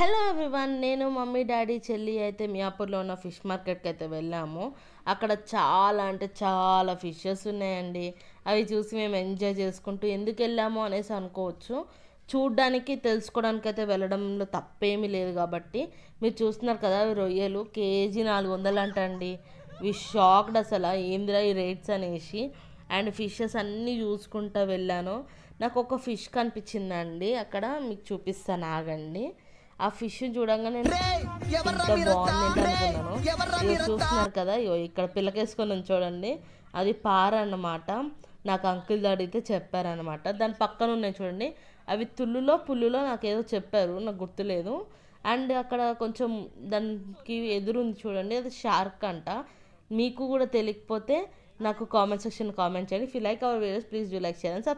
hello everyone నేను mummy daddy చెల్లి అయితే మియాపూర్లో ఉన్న ఫిష్ మార్కెట్కి అయితే వెళ్ళాము అక్కడ చాలా అంటే చాలా ఫిషెస్ ఉన్నాయండి అవి చూసి మేము ఎంజాయ్ చేసుకుంటూ ఎందుకు వెళ్ళాము అనేసి అనుకోవచ్చు చూడ్డానికి తెలుసుకోవడానికి అయితే వెళ్ళడంలో తప్పేమీ లేదు కాబట్టి మీరు చూస్తున్నారు కదా రొయ్యలు కేజీ నాలుగు వందలు అంటండి వి షాక్డ్ అసలు ఏందిరా ఈ రేట్స్ అనేసి అండ్ ఫిషెస్ అన్నీ చూసుకుంటూ వెళ్ళాను నాకు ఒక ఫిష్ కనిపించిందండి అక్కడ మీకు చూపిస్తాను ఆగండి ఆ ఫిష్ చూడంగానే బాగుంది అనుకున్నాను ఇది చూస్తున్నారు కదా ఇక్కడ పిల్లకేసుకొని చూడండి అది పార అన్నమాట నాకు అంకుల్ అడిగితే చెప్పారనమాట దాని పక్కన ఉన్నాయి చూడండి అవి తుల్లులో పుల్లులో నాకు ఏదో చెప్పారు నాకు గుర్తులేదు అండ్ అక్కడ కొంచెం దానికి ఎదురుంది చూడండి అది షార్క్ అంట మీకు కూడా తెలియకపోతే నాకు కామెంట్ సెక్షన్ కామెంట్ చేయండి ఫీ like our videos please do like share and